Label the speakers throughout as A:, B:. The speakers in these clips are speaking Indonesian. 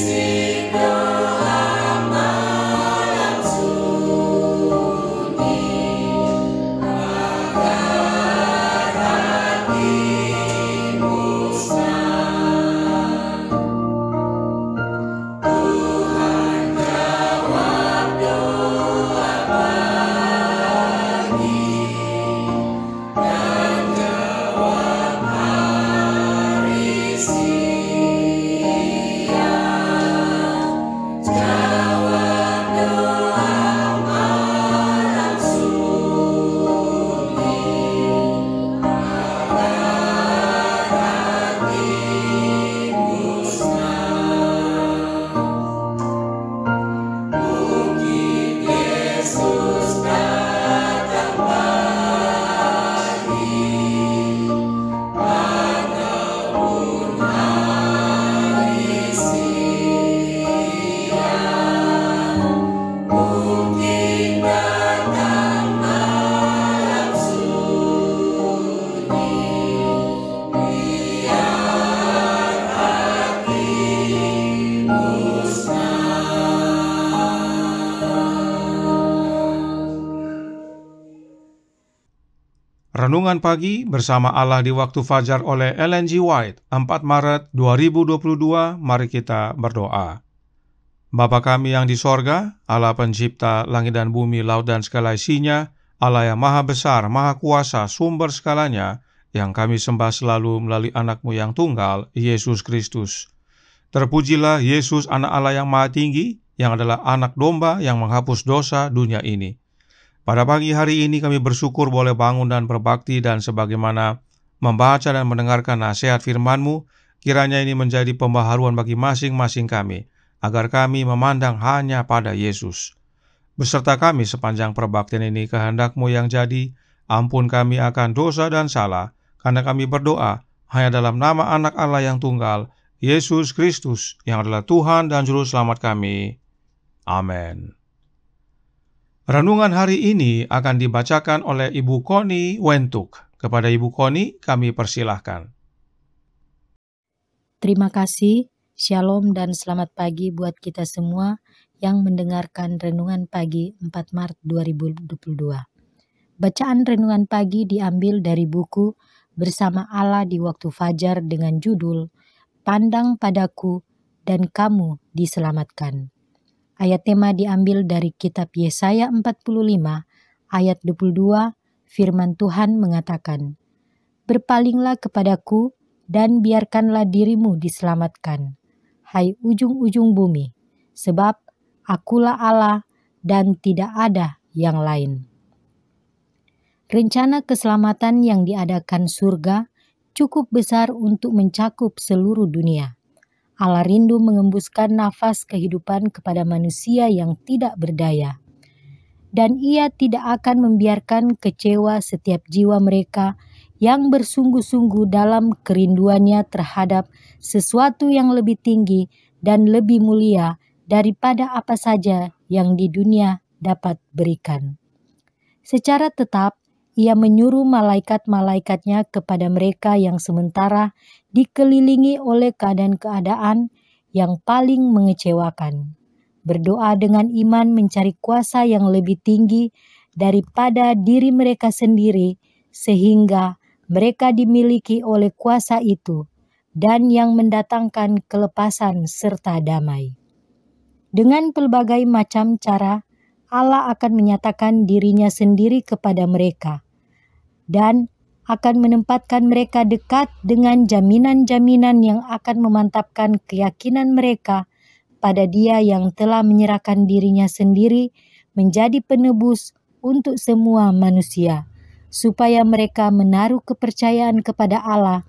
A: Cristo.
B: Renungan Pagi bersama Allah di Waktu Fajar oleh Ellen G. White, 4 Maret 2022, mari kita berdoa. Bapa kami yang di sorga, Allah pencipta langit dan bumi, laut dan segala isinya, Allah yang maha besar, maha kuasa, sumber segalanya, yang kami sembah selalu melalui anakmu yang tunggal, Yesus Kristus. Terpujilah Yesus anak Allah yang maha tinggi, yang adalah anak domba yang menghapus dosa dunia ini. Pada pagi hari ini kami bersyukur boleh bangun dan berbakti dan sebagaimana membaca dan mendengarkan nasihat firman-Mu, kiranya ini menjadi pembaharuan bagi masing-masing kami, agar kami memandang hanya pada Yesus. Beserta kami sepanjang perbaktian ini kehendak-Mu yang jadi, ampun kami akan dosa dan salah, karena kami berdoa hanya dalam nama anak Allah yang tunggal, Yesus Kristus, yang adalah Tuhan dan Juru Selamat kami. Amin. Renungan hari ini akan dibacakan oleh Ibu Koni Wentuk. Kepada Ibu Koni, kami persilahkan.
A: Terima kasih, Shalom dan selamat pagi buat kita semua yang mendengarkan Renungan Pagi 4 Maret 2022. Bacaan Renungan Pagi diambil dari buku Bersama Allah di Waktu Fajar dengan judul Pandang Padaku dan Kamu Diselamatkan. Ayat tema diambil dari kitab Yesaya 45 ayat 22 firman Tuhan mengatakan, Berpalinglah kepadaku dan biarkanlah dirimu diselamatkan, hai ujung-ujung bumi, sebab akulah Allah dan tidak ada yang lain. Rencana keselamatan yang diadakan surga cukup besar untuk mencakup seluruh dunia. Allah rindu mengembuskan nafas kehidupan kepada manusia yang tidak berdaya. Dan ia tidak akan membiarkan kecewa setiap jiwa mereka yang bersungguh-sungguh dalam kerinduannya terhadap sesuatu yang lebih tinggi dan lebih mulia daripada apa saja yang di dunia dapat berikan. Secara tetap, ia menyuruh malaikat-malaikatnya kepada mereka yang sementara dikelilingi oleh keadaan-keadaan yang paling mengecewakan. Berdoa dengan iman mencari kuasa yang lebih tinggi daripada diri mereka sendiri, sehingga mereka dimiliki oleh kuasa itu dan yang mendatangkan kelepasan serta damai. Dengan pelbagai macam cara, Allah akan menyatakan dirinya sendiri kepada mereka dan akan menempatkan mereka dekat dengan jaminan-jaminan yang akan memantapkan keyakinan mereka pada Dia yang telah menyerahkan dirinya sendiri menjadi penebus untuk semua manusia, supaya mereka menaruh kepercayaan kepada Allah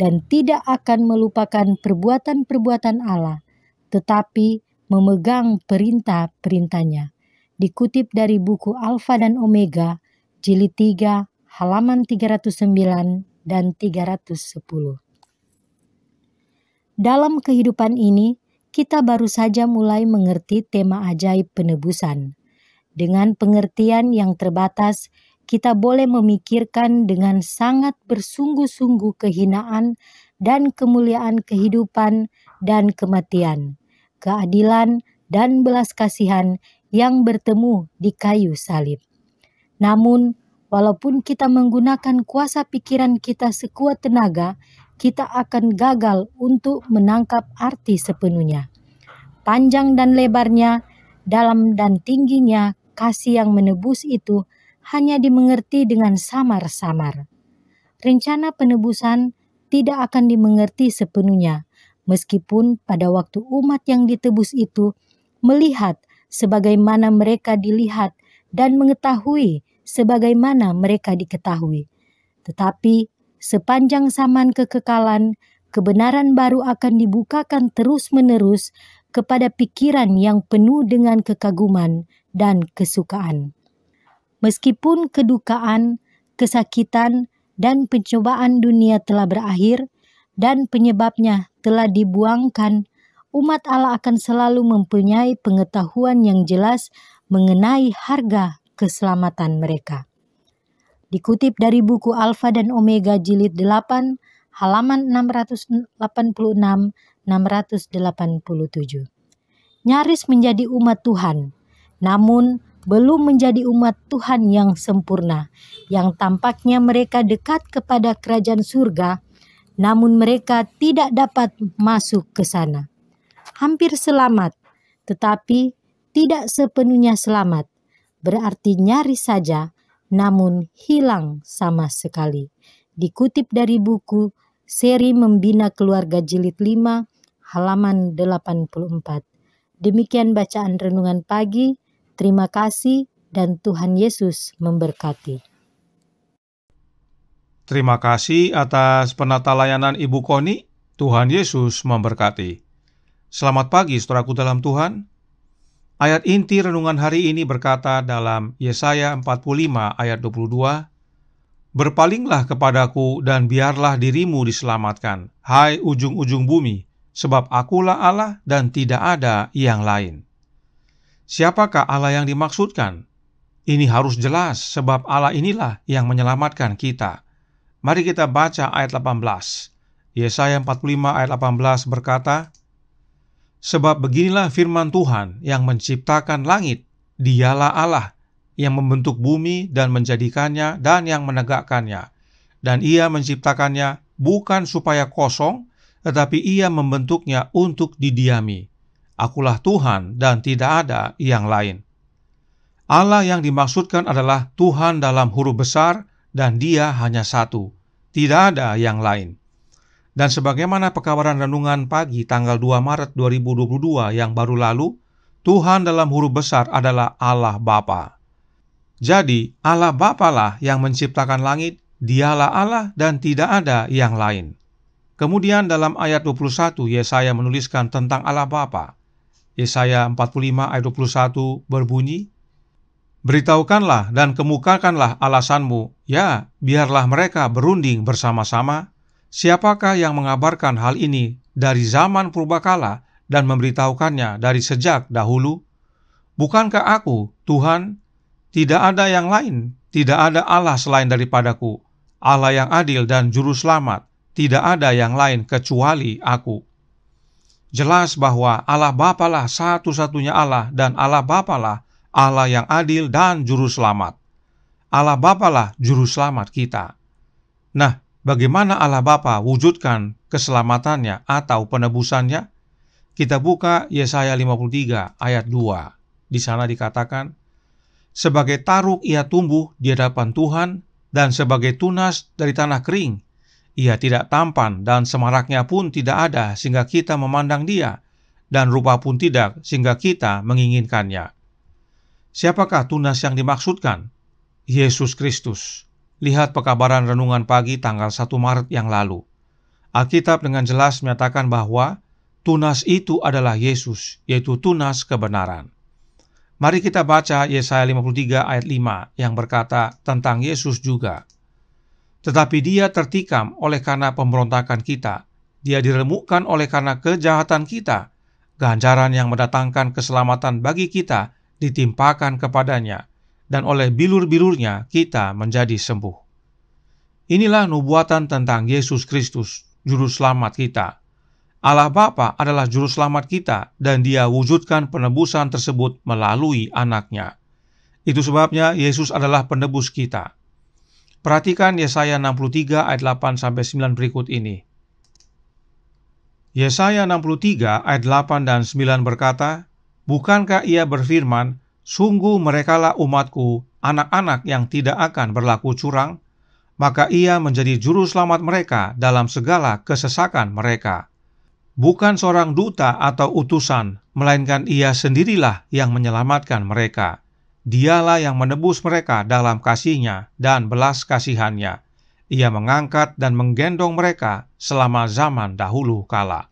A: dan tidak akan melupakan perbuatan-perbuatan Allah, tetapi memegang perintah-perintahnya. Dikutip dari buku Alfa dan Omega, jilid 3 halaman 309 dan 310. Dalam kehidupan ini, kita baru saja mulai mengerti tema ajaib penebusan. Dengan pengertian yang terbatas, kita boleh memikirkan dengan sangat bersungguh-sungguh kehinaan dan kemuliaan kehidupan dan kematian, keadilan dan belas kasihan yang bertemu di kayu salib. Namun, Walaupun kita menggunakan kuasa pikiran kita sekuat tenaga, kita akan gagal untuk menangkap arti sepenuhnya. Panjang dan lebarnya, dalam dan tingginya, kasih yang menebus itu hanya dimengerti dengan samar-samar. Rencana penebusan tidak akan dimengerti sepenuhnya, meskipun pada waktu umat yang ditebus itu melihat sebagaimana mereka dilihat dan mengetahui sebagaimana mereka diketahui. Tetapi sepanjang zaman kekekalan, kebenaran baru akan dibukakan terus-menerus kepada pikiran yang penuh dengan kekaguman dan kesukaan. Meskipun kedukaan, kesakitan, dan pencobaan dunia telah berakhir dan penyebabnya telah dibuangkan, umat Allah akan selalu mempunyai pengetahuan yang jelas mengenai harga keselamatan mereka. Dikutip dari buku Alfa dan Omega jilid 8 halaman 686 687. Nyaris menjadi umat Tuhan, namun belum menjadi umat Tuhan yang sempurna, yang tampaknya mereka dekat kepada kerajaan surga, namun mereka tidak dapat masuk ke sana. Hampir selamat, tetapi tidak sepenuhnya selamat berarti nyaris saja, namun hilang sama sekali. Dikutip dari buku Seri Membina Keluarga Jilid 5, halaman 84. Demikian bacaan renungan pagi. Terima kasih dan Tuhan Yesus memberkati.
B: Terima kasih atas penata layanan Ibu Koni. Tuhan Yesus memberkati. Selamat pagi, saudaraku dalam Tuhan. Ayat inti renungan hari ini berkata dalam Yesaya 45 ayat 22, Berpalinglah kepadaku dan biarlah dirimu diselamatkan, hai ujung-ujung bumi, sebab akulah Allah dan tidak ada yang lain. Siapakah Allah yang dimaksudkan? Ini harus jelas sebab Allah inilah yang menyelamatkan kita. Mari kita baca ayat 18. Yesaya 45 ayat 18 berkata, Sebab beginilah firman Tuhan yang menciptakan langit, dialah Allah yang membentuk bumi dan menjadikannya dan yang menegakkannya. Dan ia menciptakannya bukan supaya kosong, tetapi ia membentuknya untuk didiami. Akulah Tuhan dan tidak ada yang lain. Allah yang dimaksudkan adalah Tuhan dalam huruf besar dan dia hanya satu. Tidak ada yang lain. Dan sebagaimana pekabaran renungan pagi tanggal 2 Maret 2022 yang baru lalu, Tuhan dalam huruf besar adalah Allah Bapa. Jadi, Allah Bapalah yang menciptakan langit, dialah Allah dan tidak ada yang lain. Kemudian dalam ayat 21 Yesaya menuliskan tentang Allah Bapa. Yesaya 45 ayat 21 berbunyi, Beritahukanlah dan kemukakanlah alasanmu, ya biarlah mereka berunding bersama-sama Siapakah yang mengabarkan hal ini dari zaman purbakala dan memberitahukannya dari sejak dahulu? Bukankah aku, Tuhan? Tidak ada yang lain, tidak ada Allah selain daripadaku, Allah yang adil dan juru selamat, tidak ada yang lain kecuali aku. Jelas bahwa Allah Bapalah satu-satunya Allah dan Allah Bapalah Allah yang adil dan juru selamat. Allah Bapalah juru selamat kita. Nah, bagaimana Allah Bapa wujudkan keselamatannya atau penebusannya? Kita buka Yesaya 53 ayat 2. Di sana dikatakan, Sebagai taruk ia tumbuh di hadapan Tuhan, dan sebagai tunas dari tanah kering. Ia tidak tampan dan semaraknya pun tidak ada sehingga kita memandang dia, dan rupa pun tidak sehingga kita menginginkannya. Siapakah tunas yang dimaksudkan? Yesus Kristus. Lihat pekabaran renungan pagi tanggal 1 Maret yang lalu. Alkitab dengan jelas menyatakan bahwa tunas itu adalah Yesus, yaitu tunas kebenaran. Mari kita baca Yesaya 53 ayat 5 yang berkata tentang Yesus juga. Tetapi dia tertikam oleh karena pemberontakan kita, dia diremukkan oleh karena kejahatan kita, ganjaran yang mendatangkan keselamatan bagi kita ditimpakan kepadanya, dan oleh bilur-bilurnya kita menjadi sembuh. Inilah nubuatan tentang Yesus Kristus, juru selamat kita. Allah Bapa adalah juru selamat kita dan dia wujudkan penebusan tersebut melalui anaknya. Itu sebabnya Yesus adalah penebus kita. Perhatikan Yesaya 63 ayat 8 9 berikut ini. Yesaya 63 ayat 8 dan 9 berkata, Bukankah ia berfirman, Sungguh merekalah umatku, anak-anak yang tidak akan berlaku curang, maka ia menjadi juru selamat mereka dalam segala kesesakan mereka. Bukan seorang duta atau utusan, melainkan ia sendirilah yang menyelamatkan mereka. Dialah yang menebus mereka dalam kasihnya dan belas kasihannya. Ia mengangkat dan menggendong mereka selama zaman dahulu kala.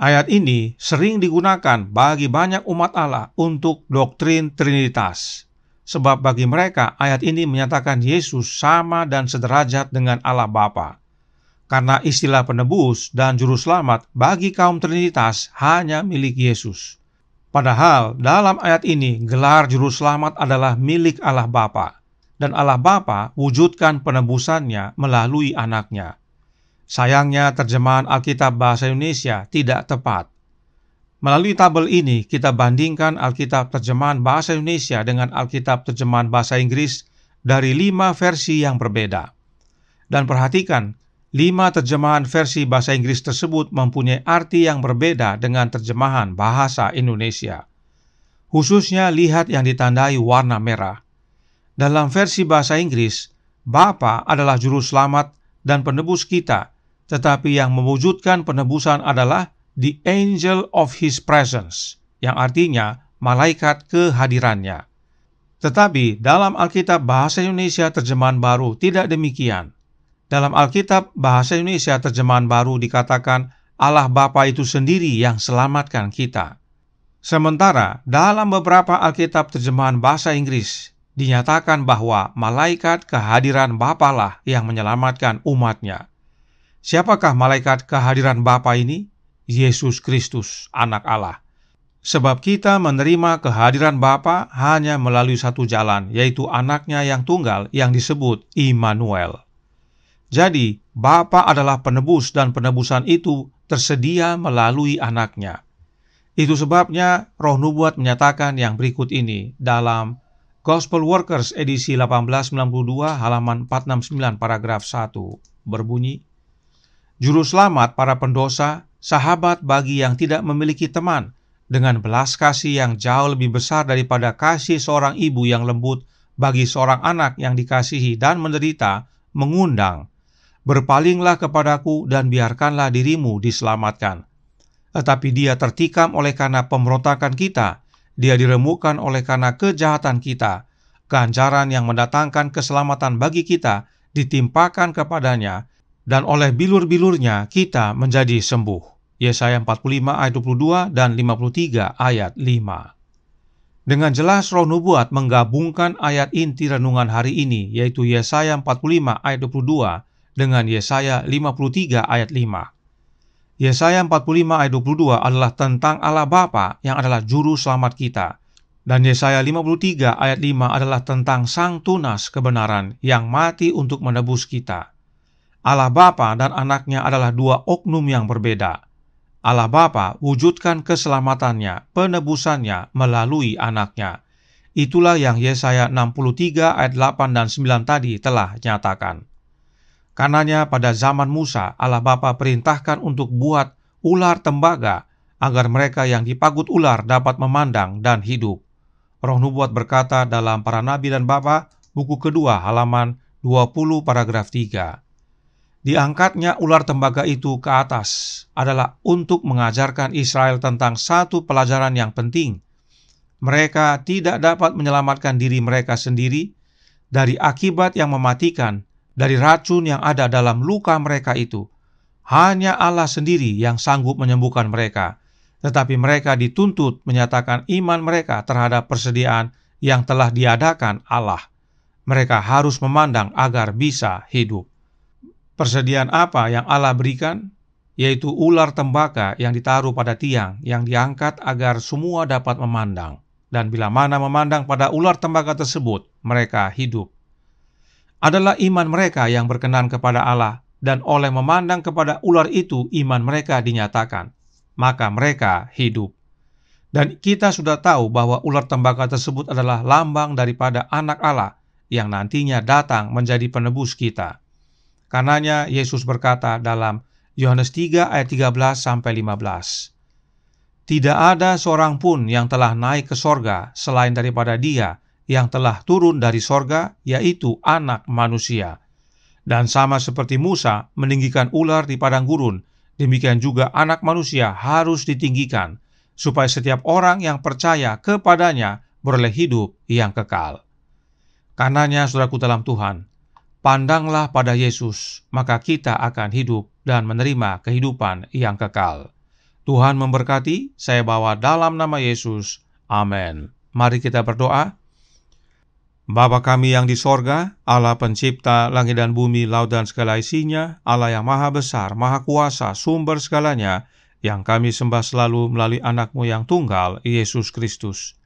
B: Ayat ini sering digunakan bagi banyak umat Allah untuk doktrin Trinitas. Sebab bagi mereka ayat ini menyatakan Yesus sama dan sederajat dengan Allah Bapa. Karena istilah penebus dan juru selamat bagi kaum Trinitas hanya milik Yesus. Padahal dalam ayat ini gelar juru selamat adalah milik Allah Bapa dan Allah Bapa wujudkan penebusannya melalui anaknya. Sayangnya terjemahan Alkitab bahasa Indonesia tidak tepat. Melalui tabel ini, kita bandingkan Alkitab terjemahan bahasa Indonesia dengan Alkitab terjemahan bahasa Inggris dari lima versi yang berbeda. Dan perhatikan, lima terjemahan versi bahasa Inggris tersebut mempunyai arti yang berbeda dengan terjemahan bahasa Indonesia. Khususnya lihat yang ditandai warna merah. Dalam versi bahasa Inggris, Bapa adalah juru selamat dan penebus kita tetapi yang mewujudkan penebusan adalah the angel of his presence, yang artinya malaikat kehadirannya. Tetapi dalam Alkitab bahasa Indonesia terjemahan baru tidak demikian. Dalam Alkitab bahasa Indonesia terjemahan baru dikatakan Allah Bapa itu sendiri yang selamatkan kita. Sementara dalam beberapa Alkitab terjemahan bahasa Inggris dinyatakan bahwa malaikat kehadiran Bapalah yang menyelamatkan umatnya. Siapakah malaikat kehadiran Bapa ini? Yesus Kristus, anak Allah. Sebab kita menerima kehadiran Bapa hanya melalui satu jalan, yaitu anaknya yang tunggal yang disebut Immanuel. Jadi, Bapa adalah penebus dan penebusan itu tersedia melalui anaknya. Itu sebabnya roh nubuat menyatakan yang berikut ini dalam Gospel Workers edisi 1892 halaman 469 paragraf 1 berbunyi Juru selamat para pendosa, sahabat bagi yang tidak memiliki teman, dengan belas kasih yang jauh lebih besar daripada kasih seorang ibu yang lembut bagi seorang anak yang dikasihi dan menderita, mengundang, "Berpalinglah kepadaku dan biarkanlah dirimu diselamatkan." Tetapi dia tertikam oleh karena pemberontakan kita, dia diremukkan oleh karena kejahatan kita. Ganjaran yang mendatangkan keselamatan bagi kita ditimpakan kepadanya dan oleh bilur-bilurnya kita menjadi sembuh. Yesaya 45 ayat 22 dan 53 ayat 5. Dengan jelas roh nubuat menggabungkan ayat inti renungan hari ini yaitu Yesaya 45 ayat 22 dengan Yesaya 53 ayat 5. Yesaya 45 ayat 22 adalah tentang Allah Bapa yang adalah juru selamat kita dan Yesaya 53 ayat 5 adalah tentang sang tunas kebenaran yang mati untuk menebus kita. Allah Bapa dan anaknya adalah dua oknum yang berbeda. Allah Bapa wujudkan keselamatannya, penebusannya melalui anaknya. Itulah yang Yesaya 63 ayat 8 dan 9 tadi telah nyatakan. Karenanya pada zaman Musa, Allah Bapa perintahkan untuk buat ular tembaga agar mereka yang dipagut ular dapat memandang dan hidup. Roh Nubuat berkata dalam Para Nabi dan Bapa, buku kedua halaman 20 paragraf 3. Diangkatnya ular tembaga itu ke atas adalah untuk mengajarkan Israel tentang satu pelajaran yang penting. Mereka tidak dapat menyelamatkan diri mereka sendiri dari akibat yang mematikan dari racun yang ada dalam luka mereka itu. Hanya Allah sendiri yang sanggup menyembuhkan mereka, tetapi mereka dituntut menyatakan iman mereka terhadap persediaan yang telah diadakan Allah. Mereka harus memandang agar bisa hidup persediaan apa yang Allah berikan? Yaitu ular tembaka yang ditaruh pada tiang yang diangkat agar semua dapat memandang. Dan bila mana memandang pada ular tembaka tersebut, mereka hidup. Adalah iman mereka yang berkenan kepada Allah, dan oleh memandang kepada ular itu iman mereka dinyatakan. Maka mereka hidup. Dan kita sudah tahu bahwa ular tembaka tersebut adalah lambang daripada anak Allah yang nantinya datang menjadi penebus kita. Karenanya Yesus berkata dalam Yohanes 3 ayat 13 sampai 15. Tidak ada seorang pun yang telah naik ke sorga selain daripada dia yang telah turun dari sorga, yaitu anak manusia. Dan sama seperti Musa meninggikan ular di padang gurun, demikian juga anak manusia harus ditinggikan, supaya setiap orang yang percaya kepadanya beroleh hidup yang kekal. Karenanya, saudaraku dalam Tuhan, Pandanglah pada Yesus, maka kita akan hidup dan menerima kehidupan yang kekal. Tuhan memberkati, saya bawa dalam nama Yesus. Amin. Mari kita berdoa. Bapa kami yang di sorga, Allah pencipta langit dan bumi, laut dan segala isinya, Allah yang maha besar, maha kuasa, sumber segalanya, yang kami sembah selalu melalui anakmu yang tunggal, Yesus Kristus.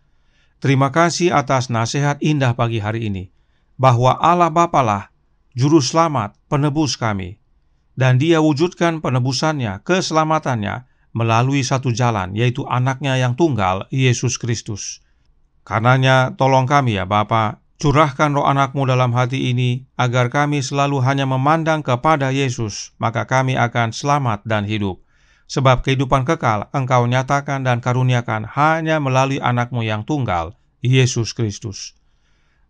B: Terima kasih atas nasihat indah pagi hari ini, bahwa Allah Bapalah Juru Selamat, Penebus kami. Dan dia wujudkan penebusannya, keselamatannya, melalui satu jalan, yaitu anaknya yang tunggal, Yesus Kristus. Karenanya, tolong kami ya Bapa, curahkan roh anakmu dalam hati ini, agar kami selalu hanya memandang kepada Yesus, maka kami akan selamat dan hidup. Sebab kehidupan kekal engkau nyatakan dan karuniakan hanya melalui anakmu yang tunggal, Yesus Kristus.